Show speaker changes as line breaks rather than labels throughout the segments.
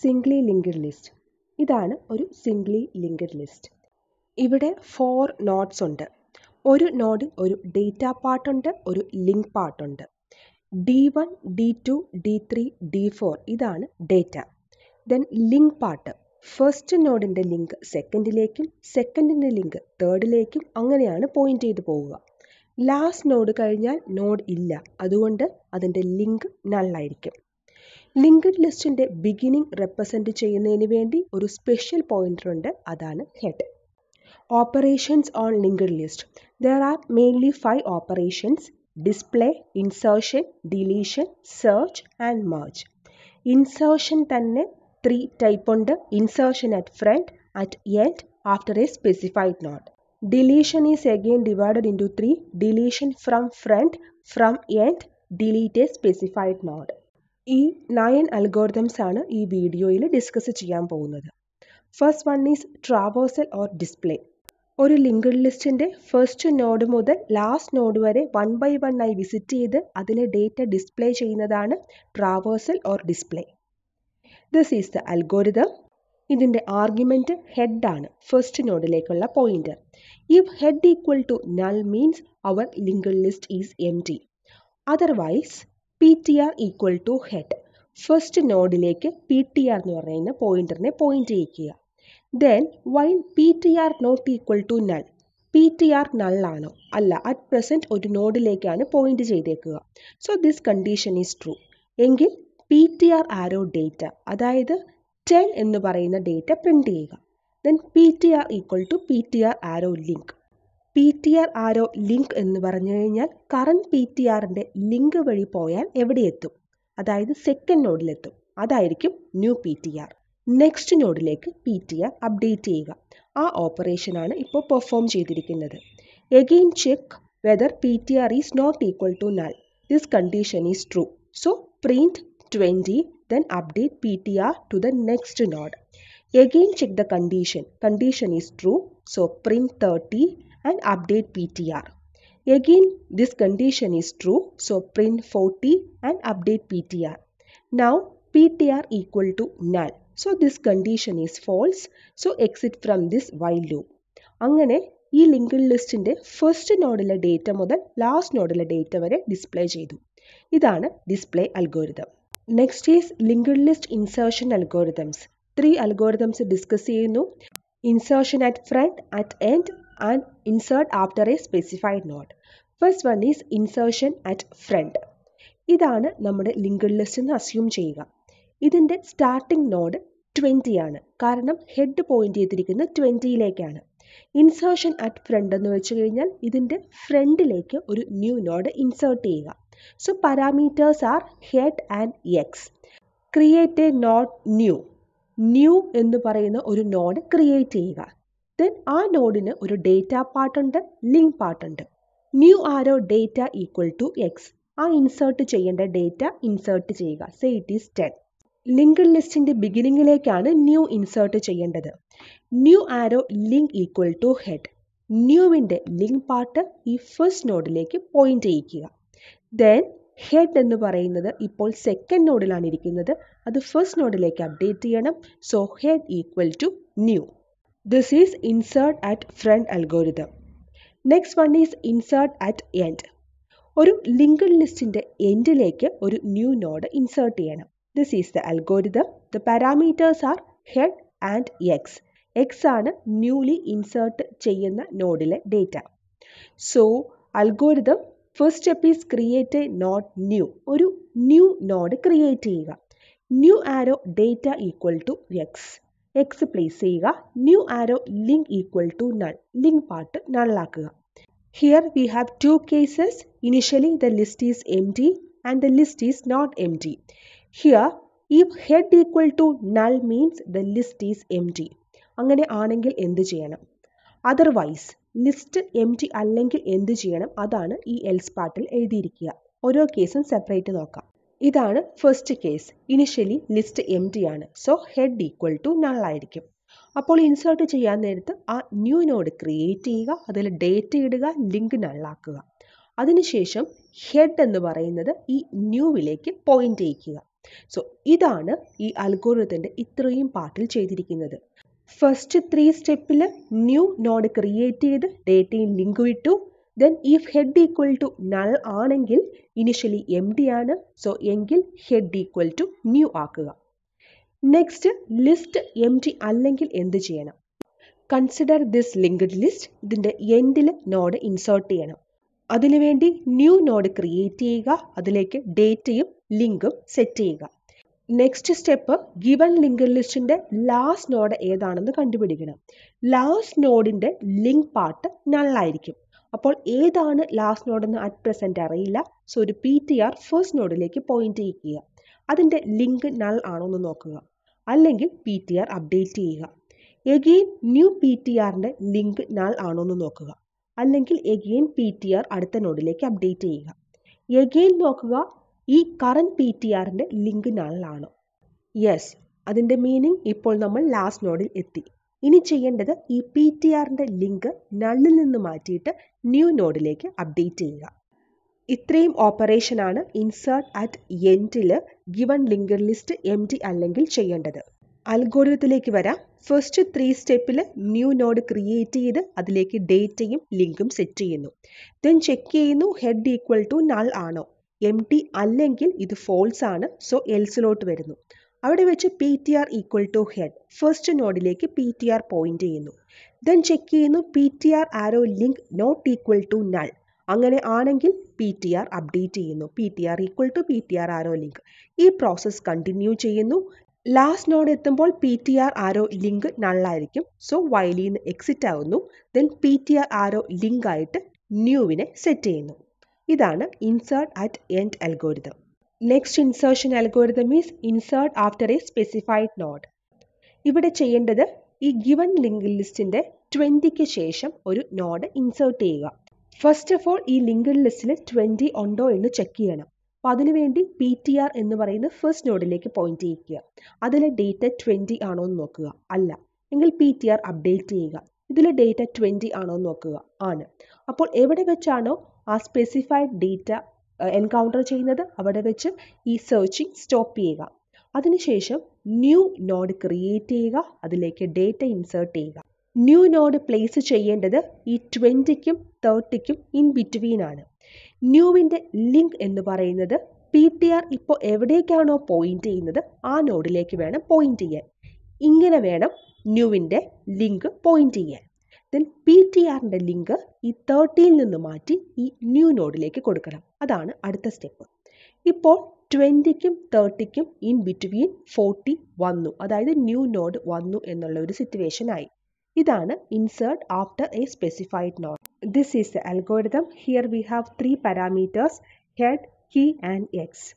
Zwingli linked list ഇതാണ് ഒരു singly linked list ഇവിടെ ഫോർ നോട്ട്സ് ഉണ്ട് ഒരു നോഡിൽ ഒരു ഡേറ്റ പാർട്ടുണ്ട് ഒരു ലിങ്ക് പാർട്ടുണ്ട് D one D two D three D four ഇതാണ് data then link part first നോഡിൻ്റെ ലിങ്ക് സെക്കൻഡിലേക്കും സെക്കൻഡിൻ്റെ ലിങ്ക് തേർഡിലേക്കും അങ്ങനെയാണ് പോയിൻറ്റ് ചെയ്ത് പോവുക ലാസ്റ്റ് നോഡ് കഴിഞ്ഞാൽ നോഡ് ഇല്ല അതുകൊണ്ട് അതിൻ്റെ ലിങ്ക് നല്ലായിരിക്കും ലിങ്ക്ഡ് ലിസ്റ്റിന്റെ ബിഗിനിങ് റെപ്രസെന്റ് ചെയ്യുന്നതിന് വേണ്ടി ഒരു സ്പെഷ്യൽ പോയിന്റർ ഉണ്ട് അതാണ് head operations on linked list there are mainly five operations display insertion deletion search and merge insertion തന്നെ ത്രീ ടൈപ്പ് ഉണ്ട് insertion at front at end after a specified node deletion is again divided into three deletion from front from end delete a specified node ഈ nine algorithms ആണ് ഈ വീഡിയോയിൽ discuss ചെയ്യാൻ പോകുന്നത് first one is traversal or display ഒരു linked ലിസ്റ്റിൻ്റെ first node മുതൽ last node വരെ വൺ ബൈ വൺ ആയി വിസിറ്റ് ചെയ്ത് അതിലെ ഡേറ്റ ഡിസ്പ്ലേ ചെയ്യുന്നതാണ് traversal or display this is the algorithm ഇതിൻ്റെ ആർഗ്യുമെൻറ്റ് ഹെഡാണ് ഫസ്റ്റ് നോഡിലേക്കുള്ള pointer if head equal to null means our linked list is empty otherwise P T R equal to head first നോഡിലേക്ക് P T R എന്ന് പറയുന്ന പോയിന്ററിനെ point ചെയ്യിക്കുക then while P T R not equal to null P T R നള്ളാണോ അല്ല at present ഒരു നോഡിലേക്കാണ് point ചെയ്തേക്കുക so this condition is true എങ്കിൽ P T R arrow data അതായത് ടെൻ എന്ന് പറയുന്ന ഡേറ്റ പ്രിന്റ് ചെയ്യുക then P T R equal to P T R arrow link P T R arrow link എന്ന് പറഞ്ഞു കഴിഞ്ഞാൽ കറണ്ട് പി ടി ആറിൻ്റെ link വഴി പോയാൽ എവിടെ എത്തും അതായത് സെക്കൻഡ് നോഡിലെത്തും അതായിരിക്കും new P T R next നോഡിലേക്ക് പി ടി ആർ അപ്ഡേറ്റ് ചെയ്യുക ആ ഓപ്പറേഷനാണ് ഇപ്പോൾ പെർഫോം ചെയ്തിരിക്കുന്നത് again check whether P T R is not equal to null this condition is true so print twenty then update P T R to the next node again check the condition condition is true so print thirty and update PTR. Again, this condition is true. So, print 40 and update PTR. Now, PTR equal to null. So, this condition is false. So, exit from this while loop. അങ്ങനെ ഈ linked ലിസ്റ്റിൻ്റെ first നോഡിലെ data മുതൽ last നോഡിലെ data വരെ display ചെയ്തു ഇതാണ് display algorithm next is linked list insertion algorithms three algorithms discuss ചെയ്യുന്നു insertion at front at end and insert after a specified node. First one is insertion at front. ഇതാണ് നമ്മുടെ linked list എന്ന് assume ചെയ്യുക ഇതിൻ്റെ starting node twenty ആണ് കാരണം head point ചെയ്തിരിക്കുന്നത് ട്വൻറ്റിയിലേക്കാണ് insertion at front എന്ന് വെച്ച് കഴിഞ്ഞാൽ ഇതിൻ്റെ ഫ്രണ്ടിലേക്ക് ഒരു ന്യൂ നോഡ് ഇൻസേർട്ട് ചെയ്യുക so parameters are head and X create a node new new എന്ന് പറയുന്ന ഒരു നോഡ് ക്രിയേറ്റ് ചെയ്യുക ദെൻ ആ നോഡിന് ഒരു ഡേറ്റ പാർട്ട് ഉണ്ട് ലിങ്ക് പാർട്ട് ഉണ്ട് new arrow data equal to X ആ ഇൻസേർട്ട് ചെയ്യേണ്ട ഡേറ്റ ഇൻസേർട്ട് ചെയ്യുക say it is ten linked ലിസ്റ്റിന്റെ ബിഗിനിങ്ങിലേക്കാണ് ന്യൂ ഇൻസേർട്ട് ചെയ്യേണ്ടത് new arrow link equal to head ന്യൂവിൻ്റെ ലിങ്ക് പാർട്ട് ഈ ഫസ്റ്റ് നോഡിലേക്ക് പോയിന്റ് ചെയ്യിക്കുക ദെൻ ഹെഡ് എന്ന് പറയുന്നത് ഇപ്പോൾ സെക്കൻഡ് നോഡിലാണ് ഇരിക്കുന്നത് അത് ഫസ്റ്റ് നോഡിലേക്ക് അപ്ഡേറ്റ് ചെയ്യണം so head equal to new This is insert at front algorithm. Next one is insert at end ഒരു ലിങ്ക്ഡ് ലിസ്റ്റിൻ്റെ എൻഡിലേക്ക് ഒരു ന്യൂ നോഡ് ഇൻസേർട്ട് ചെയ്യണം this is the algorithm the parameters are head and X X ആണ് newly insert ചെയ്യുന്ന നോഡിലെ data so algorithm first step is create a node new ഒരു new node create ചെയ്യുക new arrow data equal to X X place ചെയ്യുക new arrow link equal to null link part നള്ളാക്കുക here we have two cases initially the list is empty and the list is not empty here if head equal to null means the list is empty അങ്ങനെ ആണെങ്കിൽ എന്ത് ചെയ്യണം otherwise list empty അല്ലെങ്കിൽ എന്ത് ചെയ്യണം അതാണ് ഈ else പാർട്ടിൽ എഴുതിയിരിക്കുക ഓരോ കേസും സെപ്പറേറ്റ് നോക്കാം ഇതാണ് first case initially list empty ആണ് സോ ഹെഡ് ഈക്വൽ ടു നള്ളായിരിക്കും അപ്പോൾ ഇൻസേർട്ട് ചെയ്യാൻ നേരത്ത് ആ ന്യൂ നോഡ് ക്രിയേറ്റ് ചെയ്യുക അതിൽ ഡേറ്റ് ഇടുക ലിങ്ക് നള്ളാക്കുക അതിനുശേഷം ഹെഡ് എന്ന് പറയുന്നത് ഈ ന്യൂവിലേക്ക് പോയിന്റ് ചെയ്യിക്കുക സോ ഇതാണ് ഈ അൽഗോറിതത്തിൻ്റെ ഇത്രയും പാർട്ടിൽ ചെയ്തിരിക്കുന്നത് ഫസ്റ്റ് ത്രീ സ്റ്റെപ്പിൽ ന്യൂ നോഡ് ക്രിയേറ്റ് ചെയ്ത് ഡേറ്റയും ലിങ്ക് വിട്ടു then if head equal to null ആണെങ്കിൽ ഇനിഷ്യലി എം ഡി ആണ് സോ എങ്കിൽ ഹെഡ് ഈക്വൽ ടു ന്യൂ ആക്കുക നെക്സ്റ്റ് ലിസ്റ്റ് എം ഡി അല്ലെങ്കിൽ എന്ത് ചെയ്യണം കൺസിഡർ ദിസ് ലിങ്ക്ഡ് ലിസ്റ്റ് ഇതിൻ്റെ എൻഡിൽ നോഡ് ഇൻസേർട്ട് ചെയ്യണം അതിനുവേണ്ടി ന്യൂ നോഡ് ക്രിയേറ്റ് ചെയ്യുക അതിലേക്ക് ഡേറ്റയും ലിങ്കും സെറ്റ് ചെയ്യുക നെക്സ്റ്റ് സ്റ്റെപ്പ് ഗിവൺ ലിങ്ക് ലിസ്റ്റിൻ്റെ ലാസ്റ്റ് നോഡ് ഏതാണെന്ന് കണ്ടുപിടിക്കണം ലാസ്റ്റ് നോഡിൻ്റെ ലിങ്ക് പാർട്ട് നല്ലായിരിക്കും അപ്പോൾ ഏതാണ് ലാസ്റ്റ് നോഡെന്ന് അറ്റ് പ്രസൻറ്റ് അറിയില്ല സോ ഒരു പി ടി ആർ ഫസ്റ്റ് നോഡിലേക്ക് പോയിന്റ് ചെയ്യുക അതിൻ്റെ ലിങ്ക് നൾ ആണോ എന്ന് നോക്കുക അല്ലെങ്കിൽ പി ടി ആർ അപ്ഡേറ്റ് ചെയ്യുക എഗെയിൻ ന്യൂ പി ടി ആറിൻ്റെ ലിങ്ക് നൾ ആണോ എന്ന് നോക്കുക അല്ലെങ്കിൽ എഗെയിൻ പി ടി ആർ അടുത്ത നോഡിലേക്ക് അപ്ഡേറ്റ് ചെയ്യുക എഗെയിൻ നോക്കുക ഈ കറണ്ട് പി ടി ആറിൻ്റെ ലിങ്ക് നൾ ആണോ യെസ് അതിൻ്റെ മീനിങ് ഇപ്പോൾ നമ്മൾ ലാസ്റ്റ് നോഡിൽ എത്തി ഇനി ചെയ്യേണ്ടത് ഈ പി ടി ആറിൻ്റെ ലിങ്ക് നള്ളിൽ നിന്ന് മാറ്റിയിട്ട് ന്യൂ നോഡിലേക്ക് അപ്ഡേറ്റ് ചെയ്യുക ഇത്രയും ഓപ്പറേഷനാണ് ഇൻസേർട്ട് അറ്റ് എൻഡിൽ given linked list empty അല്ലെങ്കിൽ ചെയ്യേണ്ടത് അൽഗോരിതത്തിലേക്ക് വരാം ഫസ്റ്റ് ത്രീ സ്റ്റെപ്പിൽ ന്യൂ നോഡ് ക്രിയേറ്റ് ചെയ്ത് അതിലേക്ക് ഡേറ്റയും ലിങ്കും സെറ്റ് ചെയ്യുന്നു ദെൻ ചെക്ക് ചെയ്യുന്നു ഹെഡ് ഈക്വൽ ടു നൾ ആണോ എം ടി അല്ലെങ്കിൽ ഇത് ഫോൾസ് ആണ് സോ എൽസിലോട്ട് വരുന്നു അവിടെ വെച്ച് P T R equal to head first നോഡിലേക്ക് പി ടി ആർ പോയിന്റ് ചെയ്യുന്നു ദെൻ ചെക്ക് ചെയ്യുന്നു P T R arrow link not equal to null അങ്ങനെ ആണെങ്കിൽ പി ടി ആർ അപ്ഡേറ്റ് ചെയ്യുന്നു P T R equal to P T R arrow link ഈ process continue ചെയ്യുന്നു last node എത്തുമ്പോൾ P T R arrow link നള്ളായിരിക്കും so വൈലിൽ നിന്ന് exit ആകുന്നു then P T R arrow link ആയിട്ട് ന്യൂവിനെ സെറ്റ് ചെയ്യുന്നു ഇതാണ് insert at end algorithm next insertion algorithm is insert after a specified node ഇവിടെ ചെയ്യേണ്ടത് ഈ ഗിവൺ ലിങ്ക് ലിസ്റ്റിന്റെ ട്വന്റിക്ക് ശേഷം ഒരു നോഡ് ഇൻസേർട്ട് ചെയ്യുക ഫസ്റ്റ് ഓഫ് ഓൾ ഈ ലിങ്ക്ഡ് ലിസ്റ്റിൽ ട്വന്റി ഉണ്ടോ എന്ന് ചെക്ക് ചെയ്യണം അപ്പൊ അതിനുവേണ്ടി പി ടി ആർ എന്ന് പറയുന്ന ഫസ്റ്റ് നോഡിലേക്ക് പോയിന്റ് ചെയ്യിക്കുക അതിലെ ഡേറ്റ ട്വന്റി ആണോ എന്ന് നോക്കുക അല്ല എങ്കിൽ പി ടി ആർ അപ്ഡേറ്റ് ചെയ്യുക ഇതിലെ ഡേറ്റ ട്വന്റി ആണോ എന്ന് നോക്കുക ആണ് അപ്പോൾ എവിടെ വെച്ചാണോ ആ സ്പെസിഫൈഡ് ഡേറ്റ എൻകൗണ്ടർ ചെയ്യുന്നത് അവിടെ വെച്ച് ഈ സെർച്ചിങ് സ്റ്റോപ്പ് ചെയ്യുക അതിനുശേഷം ന്യൂ നോഡ് ക്രിയേറ്റ് ചെയ്യുക അതിലേക്ക് ഡേറ്റ ഇൻസേർട്ട് ചെയ്യുക ന്യൂ നോഡ് പ്ലേസ് ചെയ്യേണ്ടത് ഈ ട്വൻറ്റിക്കും തേർട്ടിക്കും ഇൻ ബിറ്റ്വീൻ ആണ് ന്യൂവിൻ്റെ ലിങ്ക് എന്ന് പറയുന്നത് പി ടി ആർ ഇപ്പോൾ എവിടേക്കാണോ പോയിൻ്റ് ചെയ്യുന്നത് ആ നോഡിലേക്ക് വേണം പോയിൻ്റ് ചെയ്യാൻ ഇങ്ങനെ വേണം ന്യൂവിൻ്റെ ലിങ്ക് പോയിൻ്റ് ചെയ്യാൻ ദെൻ പി ടി ആറിൻ്റെ ലിങ്ക് ഈ തേർട്ടിയിൽ നിന്ന് മാറ്റി ഈ ന്യൂ നോഡിലേക്ക് കൊടുക്കണം അതാണ് അടുത്ത സ്റ്റെപ്പ് ഇപ്പോൾ ട്വൻറ്റിക്കും തേർട്ടിക്കും ഇൻ ബിറ്റ്വീൻ ഫോർട്ടി വന്നു അതായത് ന്യൂ നോഡ് വന്നു എന്നുള്ള ഒരു സിറ്റുവേഷൻ ആയി ഇതാണ് insert after a specified node this is algorithm here we have three parameters head key and X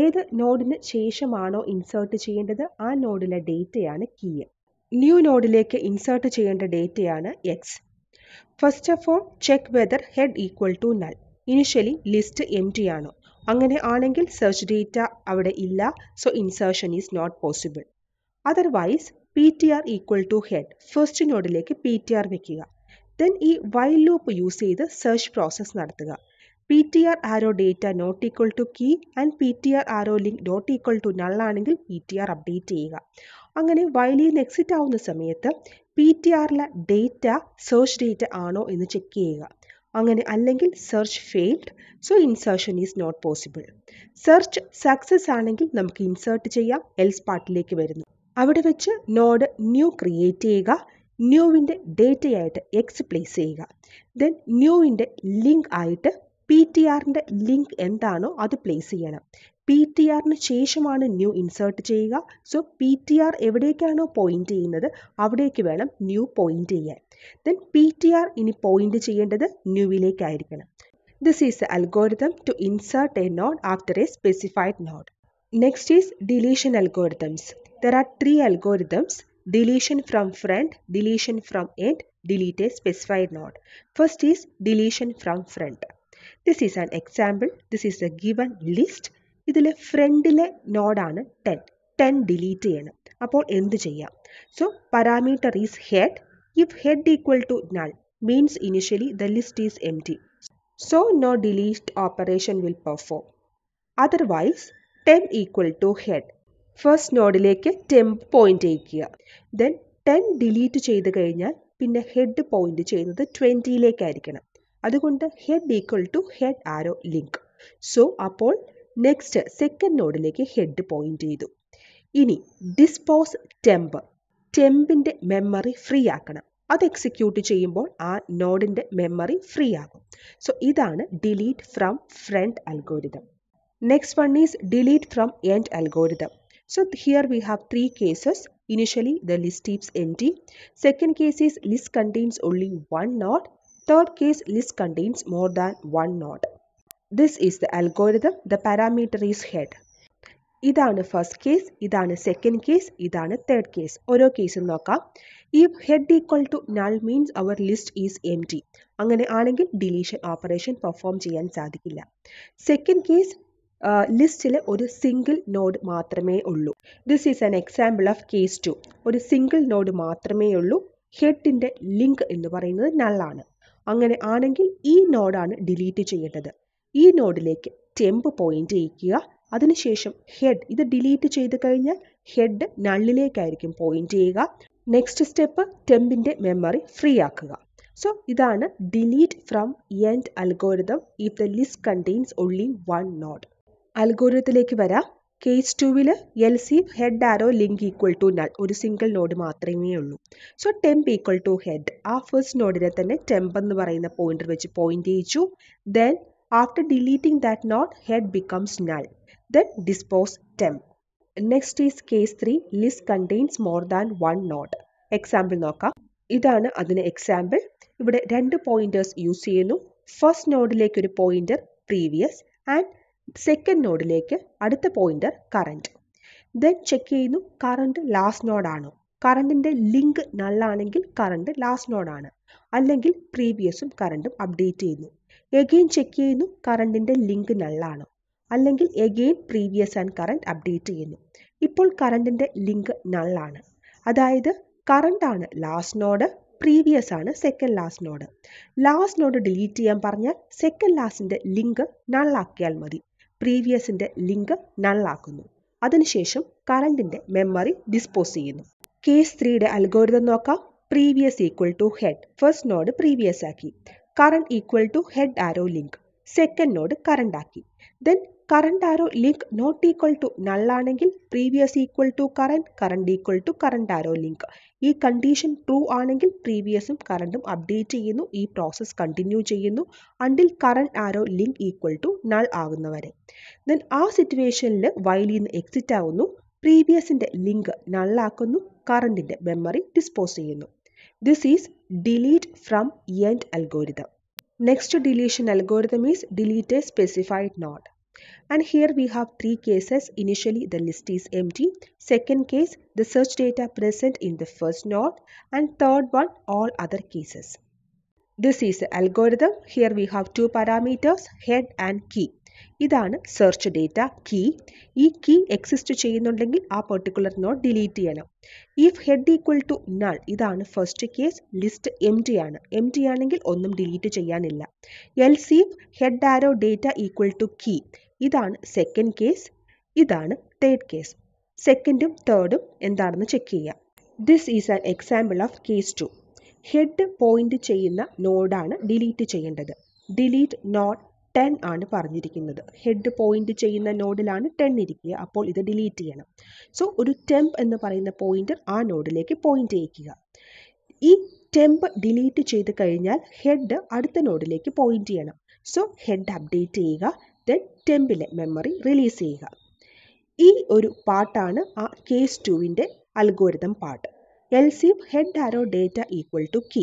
ഏത് നോഡിന് ശേഷമാണോ ഇൻസേർട്ട് ചെയ്യേണ്ടത് ആ നോഡിലെ ഡേറ്റയാണ് കീ ന്യൂ നോഡിലേക്ക് ഇൻസേർട്ട് ചെയ്യേണ്ട ഡേറ്റയാണ് X first of all check whether head equal to null initially list empty ആണോ അങ്ങനെ ആണെങ്കിൽ സെർച്ച് ഡേറ്റ അവിടെ ഇല്ല so insertion is not possible otherwise P T R equal to head first നോഡിലേക്ക് P T R വെക്കുക then ഈ while loop use ചെയ്ത് search process നടത്തുക P T R arrow data not equal to key and P T R arrow link not equal to null ആണെങ്കിൽ P T R update ചെയ്യുക അങ്ങനെ വയലിയിൽ നിന്ന് exit ആവുന്ന സമയത്ത് പി ടി ആറിലെ ഡേറ്റ സെർച്ച് ഡേറ്റ ആണോ എന്ന് ചെക്ക് ചെയ്യുക അങ്ങനെ അല്ലെങ്കിൽ search failed so insertion is not possible search success ആണെങ്കിൽ നമുക്ക് ഇൻസേർട്ട് ചെയ്യാം എൽസ് പാർട്ടിലേക്ക് വരുന്നു അവിടെ വെച്ച് നോഡ് ന്യൂ ക്രിയേറ്റ് ചെയ്യുക ന്യൂവിൻ്റെ ഡേറ്റയായിട്ട് എക്സ് പ്ലേസ് ചെയ്യുക ദെൻ ന്യൂവിൻ്റെ ലിങ്ക് ആയിട്ട് പി ടി ആറിൻ്റെ ലിങ്ക് എന്താണോ അത് പ്ലേസ് ചെയ്യണം PTR ने चेष्ट माने new insert चाहिएगा, so PTR एवढे क्या नो point ये इन्दर, अवढे के बैनम new point ये है, then PTR इनी point चाहिए इन्दर new विले क्या इरिकना, this is the algorithm to insert a node after a specified node. Next is deletion algorithms. There are three algorithms: deletion from front, deletion from end, delete a specified node. First is deletion from front. This is an example. This is a given list. ഇതിൽ ഫ്രണ്ടിലെ നോഡാണ് ten ten delete ചെയ്യണം അപ്പോൾ എന്ത് ചെയ്യാം so parameter is head if head equal to null means initially the list is empty so no delete operation will perform otherwise temp equal to head first നോഡിലേക്ക് temp point അയക്കുക then temp delete ചെയ്ത് കഴിഞ്ഞാൽ പിന്നെ head point ചെയ്യുന്നത് ട്വൻറ്റിയിലേക്കായിരിക്കണം അതുകൊണ്ട് head equal to head arrow link so അപ്പോൾ next second നോഡിലേക്ക് ഹെഡ് പോയിന്റ് ചെയ്തു ഇനി ഡിസ്പോസ് ടെമ്പ് ടെമ്പിന്റെ മെമ്മറി ഫ്രീ ആക്കണം അത് എക്സിക്യൂട്ട് ചെയ്യുമ്പോൾ ആ നോഡിന്റെ മെമ്മറി ഫ്രീ ആകും സോ ഇതാണ് delete from front algorithm next one is delete from end algorithm so here we have three cases initially the list is empty second case is list contains only one node third case list contains more than one node this is the algorithm the parameter is head ഇതാണ് first case ഇതാണ് second case ഇതാണ് third case ഓരോ കേസും നോക്കാം ഈ head equal to null means our list is empty അങ്ങനെ ആണെങ്കിൽ deletion operation perform ചെയ്യാൻ സാധിക്കില്ല സെക്കൻഡ് കേസ് ലിസ്റ്റിലെ ഒരു സിംഗിൾ നോഡ് മാത്രമേ ഉള്ളൂ this is an example of case two ഒരു സിംഗിൾ നോഡ് മാത്രമേ ഉള്ളൂ ഹെഡിൻ്റെ ലിങ്ക് എന്ന് പറയുന്നത് നള്ളാണ് അങ്ങനെ ആണെങ്കിൽ ഈ നോഡാണ് ഡിലീറ്റ് ചെയ്യേണ്ടത് ഈ നോഡിലേക്ക് ടെമ്പ് പോയിന്റ് ചെയ്യിക്കുക അതിനുശേഷം ഹെഡ് ഇത് ഡിലീറ്റ് ചെയ്ത് കഴിഞ്ഞാൽ ഹെഡ് നള്ളിലേക്കായിരിക്കും പോയിന്റ് ചെയ്യുക നെക്സ്റ്റ് സ്റ്റെപ്പ് ടെമ്പിൻ്റെ മെമ്മറി ഫ്രീ ആക്കുക സോ ഇതാണ് delete from end algorithm if the list contains only one node അൽഗോരിതത്തിലേക്ക് വരാം കേസ് ടുവിൽ else head arrow link equal to null ഒരു സിംഗിൾ നോഡ് മാത്രമേ ഉള്ളൂ so temp equal to head ആ ഫസ്റ്റ് നോഡിനെ തന്നെ ടെമ്പ് എന്ന് പറയുന്ന പോയിന്റർ വെച്ച് പോയിന്റ് ചെയ്യിച്ചു then After deleting that node, head becomes null. Then dispose temp. Next is case three list contains more than one node example നോക്കാം ഇതാണ് അതിന് എക്സാമ്പിൾ ഇവിടെ രണ്ട് പോയിന്റേഴ്സ് യൂസ് ചെയ്യുന്നു ഫസ്റ്റ് നോഡിലേക്ക് ഒരു പോയിന്റർ പ്രീവിയസ് ആൻഡ് സെക്കൻഡ് നോഡിലേക്ക് അടുത്ത പോയിന്റർ കറണ്ട് ദെൻ ചെക്ക് ചെയ്യുന്നു കറണ്ട് ലാസ്റ്റ് നോഡാണോ കറണ്ടിൻ്റെ ലിങ്ക് നള്ളാണെങ്കിൽ കറണ്ട് ലാസ്റ്റ് നോഡാണ് അല്ലെങ്കിൽ പ്രീവിയസും കറണ്ടും അപ്ഡേറ്റ് ചെയ്യുന്നു എഗെയിൻ ചെക്ക് ചെയ്യുന്നു കറണ്ടിൻ്റെ ലിങ്ക് നള്ളാണ് അല്ലെങ്കിൽ again previous and current update ചെയ്യുന്നു ഇപ്പോൾ കറണ്ടിൻ്റെ ലിങ്ക് നള്ളാണ് അതായത് കറണ്ടാണ് ലാസ്റ്റ് നോഡ് പ്രീവിയസ് ആണ് second last node last node delete ചെയ്യാൻ പറഞ്ഞാൽ സെക്കൻഡ് ലാസ്റ്റിൻ്റെ ലിങ്ക് നള്ളാക്കിയാൽ മതി പ്രീവിയസിൻ്റെ ലിങ്ക് നള്ളാക്കുന്നു അതിനുശേഷം കറണ്ടിൻ്റെ മെമ്മറി ഡിസ്പോസ് ചെയ്യുന്നു കേസ് ത്രീയുടെ അൽഗോരിതം നോക്കാം previous equal to head first node previous ആക്കി current equal to head arrow link. Second node current ആക്കി then current arrow link not equal to നള്ളാണെങ്കിൽ previous equal to current current equal to current arrow link ഈ condition true ആണെങ്കിൽ പ്രീവിയസും കറണ്ടും update ചെയ്യുന്നു ഈ process continue ചെയ്യുന്നു until current arrow link equal to null ആകുന്നവരെ ദെൻ ആ സിറ്റുവേഷനിൽ വൈലിൽ നിന്ന് എക്സിറ്റ് ആവുന്നു പ്രീവിയസിൻ്റെ ലിങ്ക് നള്ളാക്കുന്നു കറണ്ടിൻ്റെ മെമ്മറി ഡിസ്പോസ് ചെയ്യുന്നു This is delete from end algorithm. Next deletion algorithm is delete a specified node. And here we have three cases. Initially the list is empty. Second case the search data present in the first node. And third one all other cases. This is the algorithm. Here we have two parameters head and key. ഇതാണ് search data key ഈ key exist ചെയ്യുന്നുണ്ടെങ്കിൽ ആ particular node delete ചെയ്യണം if head equal to null ഇതാണ് first case list empty ആണ് empty ആണെങ്കിൽ ഒന്നും delete ചെയ്യാനില്ല else head arrow data equal to key ഇതാണ് സെക്കൻഡ് കേസ് ഇതാണ് തേർഡ് കേസ് സെക്കൻഡും തേർഡും എന്താണെന്ന് ചെക്ക് ചെയ്യാം this is an example of case two head point ചെയ്യുന്ന നോഡാണ് ഡിലീറ്റ് ചെയ്യേണ്ടത് ഡിലീറ്റ് നോട്ട് ടെൻ ആണ് പറഞ്ഞിരിക്കുന്നത് ഹെഡ് പോയിന്റ് ചെയ്യുന്ന നോഡിലാണ് ടെൻ ഇരിക്കുക അപ്പോൾ ഇത് ഡിലീറ്റ് ചെയ്യണം സോ ഒരു ടെമ്പ് എന്ന് പറയുന്ന പോയിന്റർ ആ നോഡിലേക്ക് പോയിന്റ് ചെയ്യിക്കുക ഈ ടെമ്പ് ഡിലീറ്റ് ചെയ്ത് കഴിഞ്ഞാൽ ഹെഡ് അടുത്ത നോഡിലേക്ക് പോയിന്റ് ചെയ്യണം സോ ഹെഡ് അപ്ഡേറ്റ് ചെയ്യുക ദെൻ ടെമ്പിലെ മെമ്മറി റിലീസ് ചെയ്യുക ഈ ഒരു പാട്ടാണ് ആ കേസ് ടുവിൻ്റെ അൽഗോരിതം പാട്ട് സി head arrow data equal to key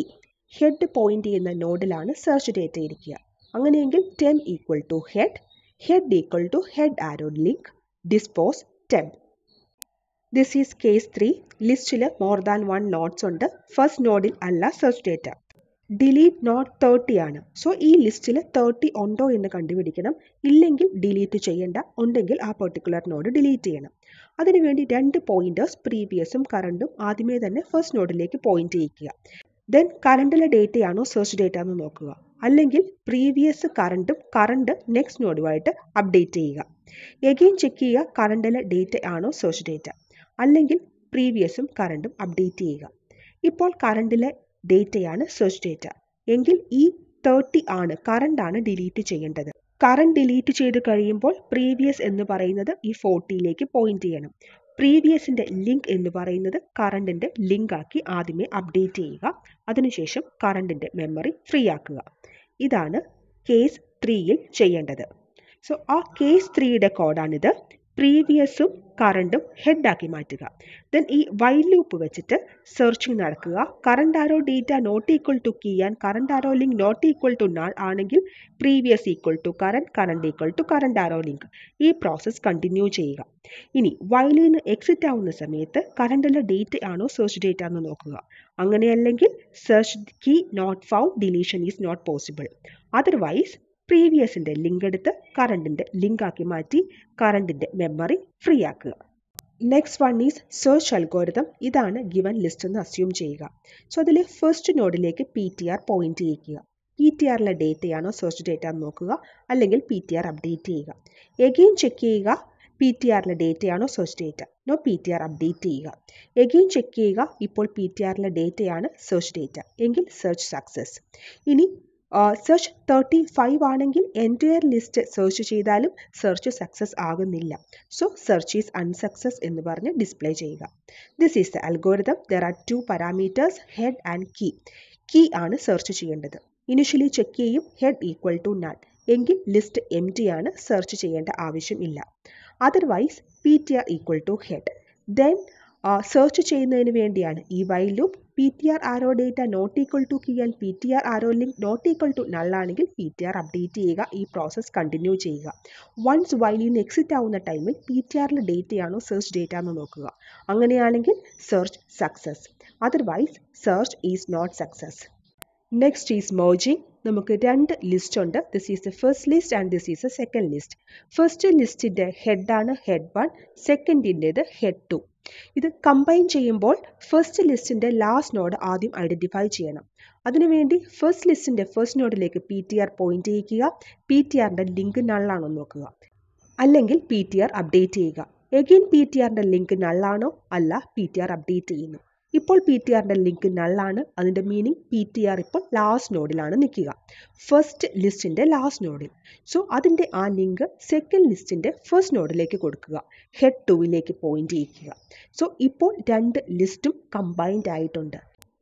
head point ചെയ്യുന്ന നോഡിലാണ് സെർച്ച് ഡേറ്റ ഇരിക്കുക അങ്ങനെയെങ്കിൽ temp equal to head head equal to head arrow link dispose temp this is case three ലിസ്റ്റിൽ മോർ ദാൻ വൺ നോട്ട്സ് ഉണ്ട് first നോഡിൽ അല്ല search data delete node thirty ആണ് so ഈ ലിസ്റ്റിൽ തേർട്ടി ഉണ്ടോ എന്ന് കണ്ടുപിടിക്കണം ഇല്ലെങ്കിൽ ഡിലീറ്റ് ചെയ്യേണ്ട ഉണ്ടെങ്കിൽ ആ പെർട്ടിക്കുലർ നോഡ് ഡിലീറ്റ് ചെയ്യണം അതിനുവേണ്ടി രണ്ട് പോയിന്റേഴ്സ് പ്രീവിയസും കറണ്ടും ആദ്യമേ തന്നെ ഫസ്റ്റ് നോഡിലേക്ക് പോയിന്റ് ചെയ്യിക്കുക ദെൻ കറണ്ടിലെ ഡേറ്റയാണോ സെർച്ച് ഡേറ്റ എന്ന് നോക്കുക അല്ലെങ്കിൽ പ്രീവിയസ് കറണ്ടും കറണ്ട് നെക്സ്റ്റ് നോഡുമായിട്ട് അപ്ഡേറ്റ് ചെയ്യുക എഗെയിൻ ചെക്ക് ചെയ്യുക കറണ്ടിലെ ഡേറ്റ ആണോ സോഷ്യൽ ഡേറ്റ അല്ലെങ്കിൽ പ്രീവിയസും കറണ്ടും അപ്ഡേറ്റ് ചെയ്യുക ഇപ്പോൾ കറണ്ടിലെ ഡേറ്റയാണ് സോഷ്യൽ ഡേറ്റ എങ്കിൽ ഈ തേർട്ടി ആണ് കറണ്ടാണ് ഡിലീറ്റ് ചെയ്യേണ്ടത് കറണ്ട് ഡിലീറ്റ് ചെയ്ത് കഴിയുമ്പോൾ പ്രീവിയസ് എന്ന് പറയുന്നത് ഈ ഫോർട്ടിയിലേക്ക് പോയിന്റ് ചെയ്യണം പ്രീവിയസിന്റെ ലിങ്ക് എന്ന് പറയുന്നത് ലിങ്ക് ലിങ്കാക്കി ആദ്യമേ അപ്ഡേറ്റ് ചെയ്യുക അതിനുശേഷം കറണ്ടിന്റെ മെമ്മറി ഫ്രീ ആക്കുക ഇതാണ് കേസ് ത്രീയിൽ ചെയ്യേണ്ടത് സോ ആ കേസ് ത്രീയുടെ കോഡാണിത് പ്രീവിയസും കറണ്ടും ഹെഡാക്കി മാറ്റുക ദെൻ ഈ വൈ ലൂപ്പ് വെച്ചിട്ട് സെർച്ചിങ് നടക്കുക current arrow data not equal to key and current arrow link not equal to null ആണെങ്കിൽ previous equal to current current equal to current arrow link ഈ പ്രോസസ്സ് കണ്ടിന്യൂ ചെയ്യുക ഇനി വൈലിൽ നിന്ന് എക്സിറ്റ് ആവുന്ന സമയത്ത് കറണ്ടിൻ്റെ ഡേറ്റ് ആണോ സെർച്ച് ഡേറ്റ് ആണോ നോക്കുക അങ്ങനെയല്ലെങ്കിൽ search key not found deletion is not possible otherwise പ്രീവിയസിൻ്റെ ലിങ്ക് എടുത്ത് കറണ്ടിൻ്റെ ലിങ്കാക്കി മാറ്റി കറണ്ടിൻ്റെ മെമ്മറി ഫ്രീ ആക്കുക next one is search algorithm ഇതാണ് ഗിവൻ ലിസ്റ്റ് എന്ന് അസ്യൂം ചെയ്യുക സോ അതിൽ ഫസ്റ്റ് നോഡിലേക്ക് പി ടി ആർ പോയിന്റ് ചെയ്യിക്കുക പി ടി ആറിലെ ഡേറ്റയാണോ സെർച്ച് ഡേറ്റ എന്ന് നോക്കുക അല്ലെങ്കിൽ പി ടി ആർ അപ്ഡേറ്റ് ചെയ്യുക എഗെയിൻ ചെക്ക് ചെയ്യുക പി ടി ആറിലെ ഡേറ്റയാണോ search data no P T R update ചെയ്യുക എഗെയിൻ ചെക്ക് ചെയ്യുക ഇപ്പോൾ പി ടി ആറിലെ ഡേറ്റയാണ് സെർച്ച് ഡേറ്റ എങ്കിൽ സെർച്ച് സക്സസ് ഇനി സെർച്ച് തേർട്ടി ഫൈവ് ആണെങ്കിൽ എൻറ്റയർ ലിസ്റ്റ് സെർച്ച് ചെയ്താലും സെർച്ച് സക്സസ് ആകുന്നില്ല സോ സെർച്ച് ഈസ് അൺസക്സസ് എന്ന് പറഞ്ഞ് ഡിസ്പ്ലേ ചെയ്യുക this is the algorithm there are two parameters head and key key ആണ് സെർച്ച് ചെയ്യേണ്ടത് ഇനിഷ്യലി ചെക്ക് ചെയ്യും ഹെഡ് ഈക്വൽ ടു നൺ എങ്കിൽ ലിസ്റ്റ് എം ടി ആണ് സെർച്ച് ചെയ്യേണ്ട ആവശ്യം ഇല്ല otherwise P T R equal to head then search ചെയ്യുന്നതിന് വേണ്ടിയാണ് ഈ while loop P T R arrow data not equal to key and P T R arrow link not equal to നള്ളാണെങ്കിൽ P T R update ചെയ്യുക ഈ process continue ചെയ്യുക once വൈലിൽ നിന്ന് exit ആവുന്ന ടൈമിൽ പി ടി ആറിൻ്റെ ഡേറ്റയാണോ സെർച്ച് ഡേറ്റ എന്ന് നോക്കുക അങ്ങനെയാണെങ്കിൽ search success otherwise search is not success next is merging നമുക്ക് രണ്ട് ലിസ്റ്റ് ഉണ്ട് this is the first list and this is a second list first ലിസ്റ്റിൻ്റെ ഹെഡാണ് ഹെഡ് വൺ സെക്കൻഡിൻ്റേത് ഹെഡ് ടു ഇത് കമ്പൈൻ ചെയ്യുമ്പോൾ ഫസ്റ്റ് ലിസ്റ്റിൻ്റെ ലാസ്റ്റ് നോഡ് ആദ്യം ഐഡൻറ്റിഫൈ ചെയ്യണം അതിനുവേണ്ടി ഫസ്റ്റ് ലിസ്റ്റിൻ്റെ ഫസ്റ്റ് നോഡിലേക്ക് പി ടി ആർ പോയിൻ്റ് ചെയ്യിക്കുക പി ടി ആറിൻ്റെ ലിങ്ക് നള്ളാണോ നോക്കുക അല്ലെങ്കിൽ പി ടി ആർ അപ്ഡേറ്റ് ചെയ്യുക എഗെയിൻ പി ടി ആറിൻ്റെ ലിങ്ക് നള്ളാണോ അല്ല പി ടി ആർ അപ്ഡേറ്റ് ചെയ്യുന്നു ഇപ്പോൾ പി ടി ആറിൻ്റെ ലിങ്ക് നള്ളാണ് അതിൻ്റെ മീനിങ് പി ടി ആർ ഇപ്പോൾ ലാസ്റ്റ് നോഡിലാണ് നിൽക്കുക ഫസ്റ്റ് ലിസ്റ്റിൻ്റെ ലാസ്റ്റ് നോഡിൽ സോ അതിൻ്റെ ആ ലിങ്ക് സെക്കൻഡ് ലിസ്റ്റിൻ്റെ ഫസ്റ്റ് നോഡിലേക്ക് കൊടുക്കുക ഹെഡ് ടൂവിലേക്ക് പോയിൻ്റ് ചെയ്യിക്കുക സോ ഇപ്പോൾ രണ്ട് ലിസ്റ്റും കമ്പൈൻഡ് ആയിട്ടുണ്ട്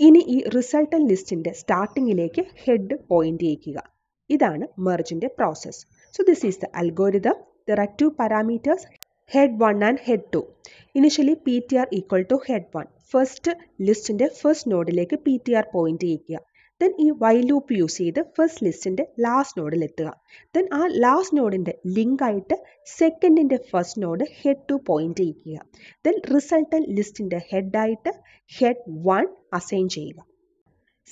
ഇനി ഈ റിസൾട്ടൻ ലിസ്റ്റിൻ്റെ സ്റ്റാർട്ടിങ്ങിലേക്ക് ഹെഡ് പോയിൻ്റ് ചെയ്യിക്കുക ഇതാണ് മെർജിൻ്റെ process so this is the algorithm there are two parameters head one and head two initially P T R equal to head one first ലിസ്റ്റിൻ്റെ ഫസ്റ്റ് നോഡിലേക്ക് പി ടി ആർ പോയിൻ്റ് ചെയ്യിക്കുക then ഈ while loop use ചെയ്ത് first ലിസ്റ്റിൻ്റെ last നോഡിലെത്തുക then ആ last നോഡിൻ്റെ ലിങ്കായിട്ട് സെക്കൻഡിൻ്റെ first node head two point ചെയ്യിക്കുക ദെൻ റിസൾട്ടൻ ലിസ്റ്റിൻ്റെ ഹെഡായിട്ട് ഹെഡ് വൺ അസൈൻ ചെയ്യുക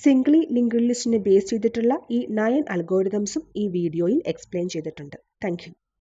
സിംഗിളി ലിങ്ക്ഡ് ലിസ്റ്റിനെ ബേസ് ചെയ്തിട്ടുള്ള ഈ നയൻ അൽഗോരിതംസും ഈ വീഡിയോയിൽ എക്സ്പ്ലെയിൻ ചെയ്തിട്ടുണ്ട് താങ്ക്